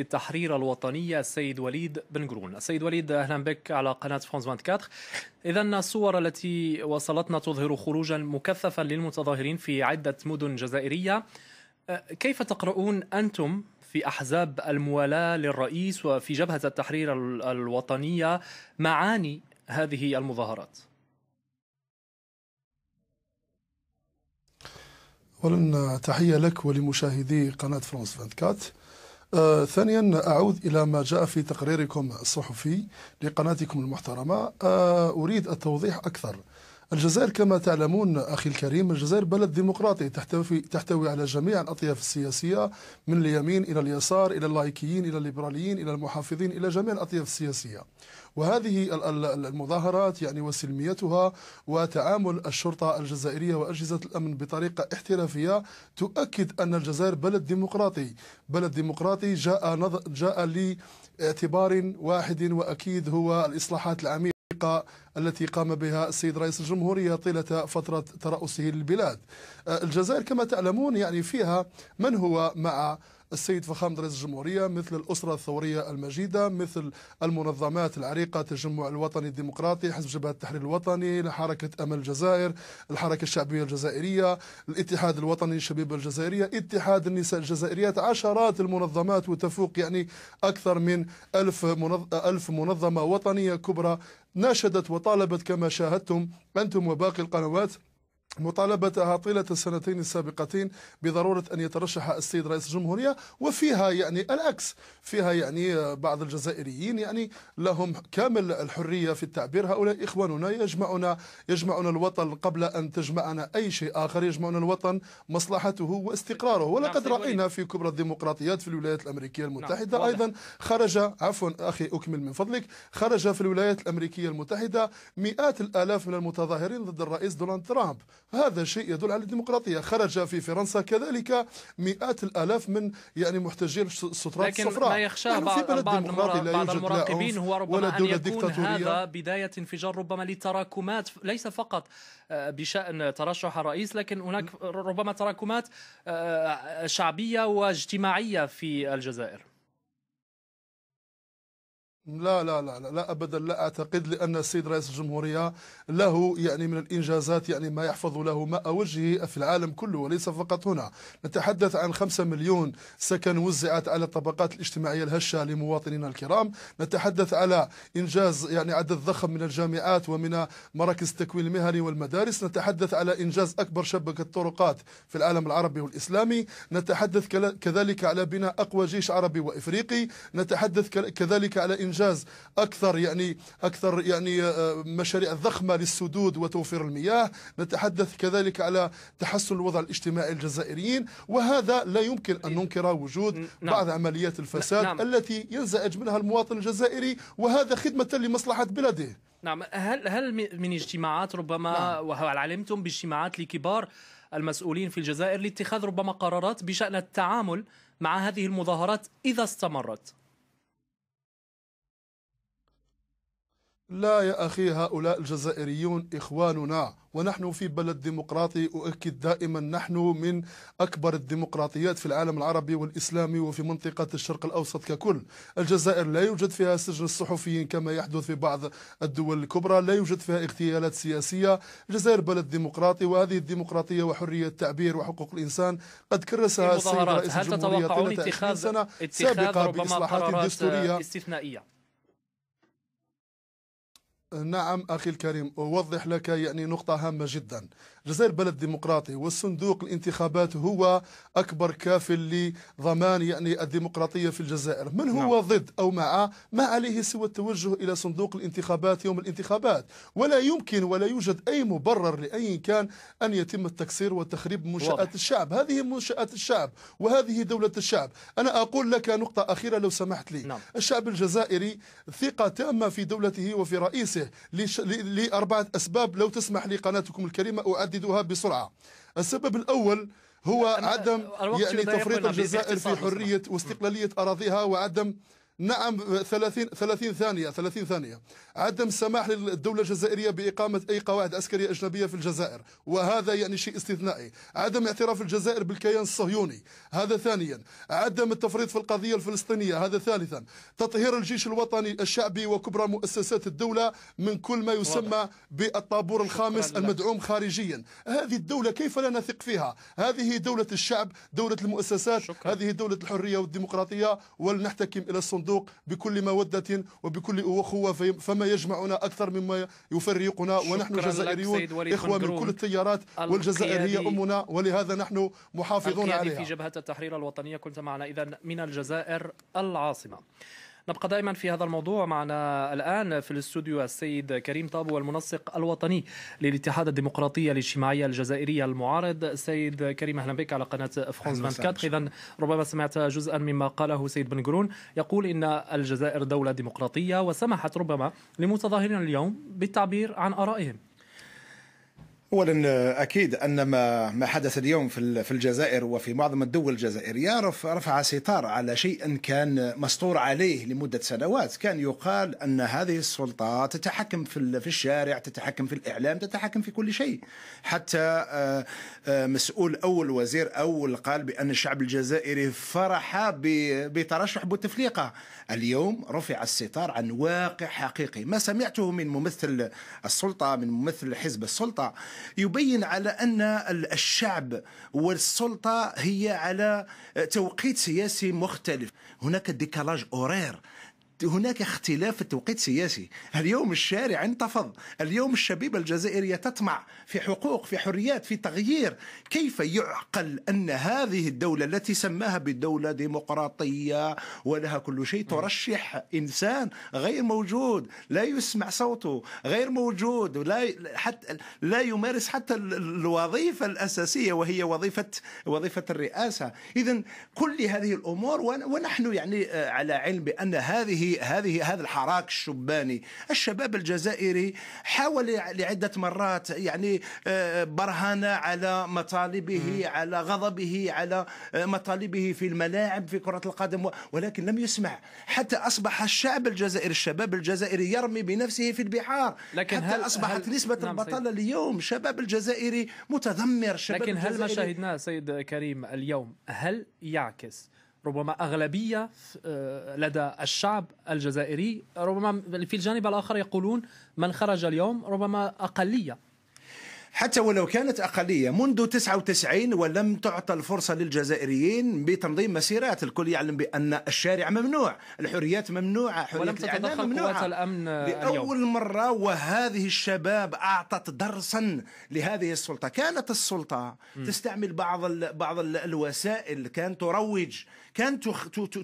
التحرير الوطنية السيد وليد بن قرون السيد وليد أهلا بك على قناة فرانس 24 إذا الصور التي وصلتنا تظهر خروجا مكثفا للمتظاهرين في عدة مدن جزائرية أه، كيف تقرؤون أنتم في أحزاب الموالاة للرئيس وفي جبهة التحرير الوطنية معاني هذه المظاهرات؟ أولا تحية لك ولمشاهدي قناة فرانس 24 آه ثانيا أعود إلى ما جاء في تقريركم الصحفي لقناتكم المحترمة آه أريد التوضيح أكثر الجزائر كما تعلمون أخي الكريم الجزائر بلد ديمقراطي تحتوي, تحتوي على جميع الأطياف السياسية من اليمين إلى اليسار إلى اللايكيين إلى الليبراليين إلى المحافظين إلى جميع الأطياف السياسية وهذه المظاهرات يعني وسلميتها وتعامل الشرطة الجزائرية وأجهزة الأمن بطريقة احترافية تؤكد أن الجزائر بلد ديمقراطي بلد ديمقراطي جاء, نظ... جاء لاعتبار واحد وأكيد هو الإصلاحات العميقة التي قام بها السيد رئيس الجمهورية طيلة فترة ترأسه للبلاد آه، الجزائر كما تعلمون يعني فيها من هو مع السيد فخامة رئيس الجمهورية مثل الأسرة الثورية المجيدة مثل المنظمات العريقة تجمع الوطني الديمقراطي حزب جبهة التحرير الوطني حركة أمل الجزائر الحركة الشعبية الجزائرية الاتحاد الوطني للشبيبة الجزائرية اتحاد النساء الجزائريات عشرات المنظمات وتفوق يعني أكثر من ألف, منظ... ألف منظمة وطنية كبرى ناشدت وطالبت كما شاهدتم أنتم وباقي القنوات مطالبتها طيلة السنتين السابقتين بضرورة أن يترشح السيد رئيس الجمهورية وفيها يعني العكس فيها يعني بعض الجزائريين يعني لهم كامل الحرية في التعبير هؤلاء إخواننا يجمعنا يجمعنا الوطن قبل أن تجمعنا أي شيء آخر يجمعنا الوطن مصلحته واستقراره نعم، ولقد رأينا في كبرى الديمقراطيات في الولايات الأمريكية نعم، المتحدة أيضا خرج عفوا أخي أكمل من فضلك خرج في الولايات الأمريكية المتحدة مئات الآلاف من المتظاهرين ضد الرئيس دونالد ترامب هذا شيء يدل على الديمقراطية خرج في فرنسا كذلك مئات الآلاف من يعني محتجين السترات لكن الصفراء لكن ما يخشى يعني بعض, بلد بعض, لا بعض المراقبين هو ربما ولا أن يكون هذا بداية انفجار ربما لتراكمات ليس فقط آه، بشأن ترشح الرئيس لكن هناك ربما تراكمات آه، شعبية واجتماعية في الجزائر لا لا لا لا, لا ابدا لا اعتقد لان السيد رئيس الجمهوريه له يعني من الانجازات يعني ما يحفظ له ماء وجهه في العالم كله وليس فقط هنا نتحدث عن 5 مليون سكن وزعت على الطبقات الاجتماعيه الهشه لمواطنينا الكرام نتحدث على انجاز يعني عدد ضخم من الجامعات ومن مراكز التكوين المهني والمدارس نتحدث على انجاز اكبر شبكه طرقات في العالم العربي والاسلامي نتحدث كذلك على بناء اقوى جيش عربي وافريقي نتحدث كذلك على إنجاز انجاز اكثر يعني اكثر يعني آه، مشاريع ضخمه للسدود وتوفير المياه نتحدث كذلك على تحسن الوضع الاجتماعي للجزائريين وهذا لا يمكن ان ننكر وجود نعم. بعض عمليات الفساد نعم. التي ينزعج منها المواطن الجزائري وهذا خدمه لمصلحه بلده نعم هل هل من اجتماعات ربما نعم. وهل علمتم باجتماعات لكبار المسؤولين في الجزائر لاتخاذ ربما قرارات بشان التعامل مع هذه المظاهرات اذا استمرت لا يا أخي هؤلاء الجزائريون إخواننا ونحن في بلد ديمقراطي أؤكد دائما نحن من أكبر الديمقراطيات في العالم العربي والإسلامي وفي منطقة الشرق الأوسط ككل الجزائر لا يوجد فيها سجن الصحفيين كما يحدث في بعض الدول الكبرى لا يوجد فيها اغتيالات سياسية الجزائر بلد ديمقراطي وهذه الديمقراطية وحرية التعبير وحقوق الإنسان قد كرسها السيد رئيس الجمهورية 30 سنة سابقة بإصلاحات دستورية استثنائية نعم أخي الكريم أوضح لك يعني نقطة هامة جدا الجزائر بلد ديمقراطي والصندوق الانتخابات هو أكبر كافل لضمان يعني الديمقراطية في الجزائر من هو نعم. ضد أو مع ما عليه سوى التوجه إلى صندوق الانتخابات يوم الانتخابات ولا يمكن ولا يوجد أي مبرر لأي كان أن يتم التكسير وتخريب منشآت الشعب هذه منشآت الشعب وهذه دولة الشعب أنا أقول لك نقطة أخيرة لو سمحت لي نعم. الشعب الجزائري ثقة تامة في دولته وفي رئيسه لأربعة أسباب لو تسمح لي قناتكم الكريمة أعددها بسرعة السبب الأول هو عدم يعني تفريط الجزائر في حرية واستقلالية أراضيها وعدم نعم 30 30 ثانيه 30 ثانيه عدم السماح للدوله الجزائريه باقامه اي قواعد عسكريه اجنبيه في الجزائر وهذا يعني شيء استثنائي عدم اعتراف الجزائر بالكيان الصهيوني هذا ثانيا عدم التفريط في القضيه الفلسطينيه هذا ثالثا تطهير الجيش الوطني الشعبي وكبرى مؤسسات الدوله من كل ما يسمى بالطابور الخامس المدعوم خارجيا هذه الدوله كيف لا نثق فيها هذه دوله الشعب دوله المؤسسات شكرا. هذه دوله الحريه والديمقراطيه ولنحتكم الى الصندوق الصندوق بكل مودة وبكل أخوة فما يجمعنا أكثر مما يفرقنا ونحن جزائريون إخوة من كل التيارات والجزائر هي أمنا ولهذا نحن محافظون عليها في جبهة التحرير الوطنية كنت معنا إذا من الجزائر العاصمة نبقى دائما في هذا الموضوع معنا الآن في الاستوديو السيد كريم طابو المنسق الوطني للاتحاد الديمقراطية الاجتماعية الجزائرية المعارض سيد كريم أهلا بك على قناة فرانس 24 إذا ربما سمعت جزءا مما قاله سيد بن جرون يقول إن الجزائر دولة ديمقراطية وسمحت ربما لمتظاهرين اليوم بالتعبير عن آرائهم اولا آه، اكيد ان ما ما حدث اليوم في في الجزائر وفي معظم الدول الجزائريه رفع ستار على شيء كان مسطور عليه لمده سنوات، كان يقال ان هذه السلطه تتحكم في في الشارع، تتحكم في الاعلام، تتحكم في كل شيء. حتى آه، آه، مسؤول اول وزير اول قال بان الشعب الجزائري فرح بترشح بوتفليقه. اليوم رفع الستار عن واقع حقيقي، ما سمعته من ممثل السلطه، من ممثل حزب السلطه يبين على أن الشعب والسلطة هي على توقيت سياسي مختلف هناك ديكالاج أورير هناك اختلاف في التوقيت السياسي اليوم الشارع انتفض اليوم الشبيبة الجزائرية تطمع في حقوق في حريات في تغيير كيف يعقل أن هذه الدولة التي سماها بدولة ديمقراطية ولها كل شيء ترشح إنسان غير موجود لا يسمع صوته غير موجود لا حتى لا يمارس حتى الوظيفة الأساسية وهي وظيفة وظيفة الرئاسة إذا كل هذه الأمور ونحن يعني آه، على علم بأن هذه هذه هذا الحراك الشباني الشباب الجزائري حاول لعده مرات يعني آه، برهن على مطالبه على غضبه على آه، مطالبه في الملاعب في كره القدم ولكن لم يسمع حتى اصبح الشعب الجزائري الشباب الجزائري يرمي بنفسه في البحار لكن حتى هل اصبحت هل نسبه نعم البطاله اليوم الشباب الجزائري متذمر شباب لكن هل ما شاهدناه سيد كريم اليوم هل يعكس ربما أغلبية آه، لدى الشعب الجزائري ربما في الجانب الآخر يقولون من خرج اليوم ربما أقلية حتى ولو كانت أقلية منذ 99 ولم تعطى الفرصة للجزائريين بتنظيم مسيرات الكل يعلم بأن الشارع ممنوع الحريات ممنوعة حرية ولم تتدخل ممنوعة. قوات الأمن لأول اليوم. مرة وهذه الشباب أعطت درسا لهذه السلطة كانت السلطة م. تستعمل بعض بعض الوسائل كانت تروج كان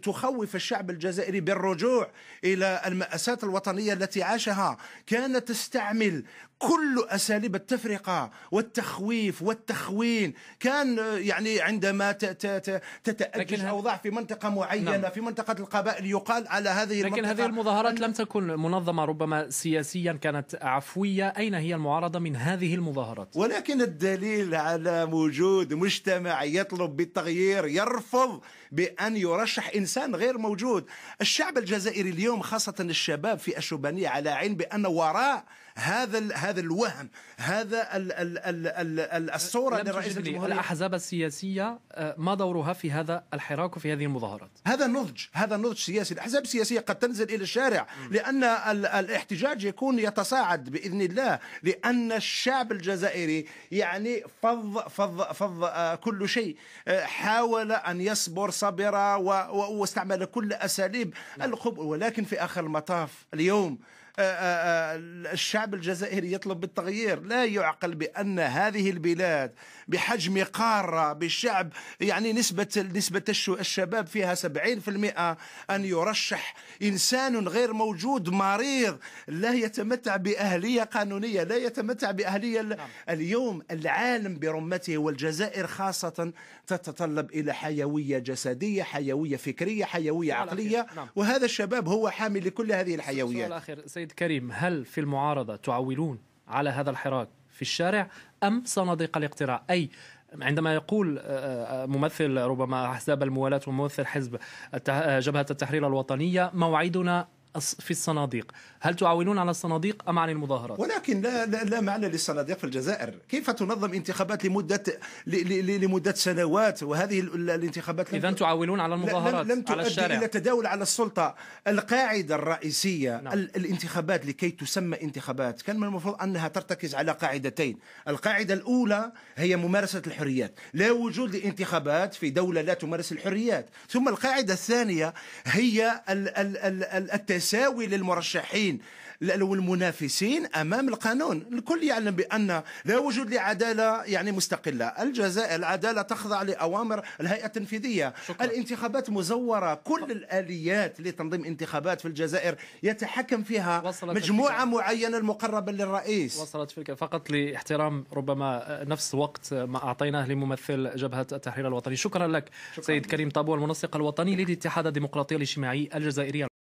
تخوف الشعب الجزائري بالرجوع إلى المأساة الوطنية التي عاشها كانت تستعمل كل أساليب التفرقة والتخويف والتخوين كان يعني عندما تتأجج أوضاع في منطقة معينة نعم. في منطقة القبائل يقال على هذه لكن هذه المظاهرات لم تكن منظمة ربما سياسيا كانت عفوية أين هي المعارضة من هذه المظاهرات ولكن الدليل على وجود مجتمع يطلب بالتغيير يرفض بأن أن يرشح إنسان غير موجود الشعب الجزائري اليوم خاصة الشباب في الشوبانية على علم بأن وراء هذا هذا الوهم هذا ال ال ال ال الصوره لرئيس الجمهوريه الاحزاب السياسيه آه، ما دورها في هذا الحراك وفي هذه المظاهرات؟ هذا نضج هذا نضج سياسي الاحزاب السياسيه قد تنزل الى الشارع م. لان الاحتجاج يكون يتصاعد باذن الله لان الشعب الجزائري يعني فض فض فض كل شيء آه، حاول ان يصبر صبرا واستعمل كل اساليب نعم. ولكن في اخر المطاف اليوم آه، آه، آه، الشعب الجزائري يطلب بالتغيير لا يعقل بأن هذه البلاد بحجم قارة بشعب يعني نسبة نسبة الشباب فيها 70% أن يرشح إنسان غير موجود مريض لا يتمتع بأهلية قانونية لا يتمتع بأهلية نعم. اليوم العالم برمته والجزائر خاصة تتطلب إلى حيوية جسدية حيوية فكرية حيوية عقلية نعم. وهذا الشباب هو حامل لكل هذه الحيويات سؤال آخر سيد سيد كريم هل في المعارضة تعولون على هذا الحراك في الشارع أم صناديق الاقتراع أي عندما يقول آه، آه، ممثل ربما احزاب الموالاه وممثل حزب جبهه التحرير الوطنيه موعدنا في الصناديق هل تعاونون على الصناديق أم عن المظاهرات؟ ولكن لا, لا, لا معنى للصناديق في الجزائر كيف تنظم انتخابات لمدة لمدة سنوات وهذه الانتخابات إذا تعاونون على المظاهرات لم, لم على الشارع إلى تداول على السلطة القاعدة الرئيسية نعم. الانتخابات لكي تسمى انتخابات كان من المفروض أنها ترتكز على قاعدتين القاعدة الأولى هي ممارسة الحريات لا وجود لانتخابات في دولة لا تمارس الحريات ثم القاعدة الثانية هي التسامح مساوي للمرشحين والمنافسين امام القانون الكل يعلم بان لا وجود لعداله يعني مستقله الجزائر العداله تخضع لاوامر الهيئه التنفيذيه شكرا. الانتخابات مزوره كل ف... الاليات لتنظيم انتخابات في الجزائر يتحكم فيها مجموعه الفكرة. معينه المقربه للرئيس وصلت فيك فقط لاحترام ربما نفس وقت ما اعطيناه لممثل جبهه التحرير الوطني شكرا لك شكرا. سيد كريم طابو المنسق الوطني للاتحاد الديمقراطي الاجتماعي الجزائري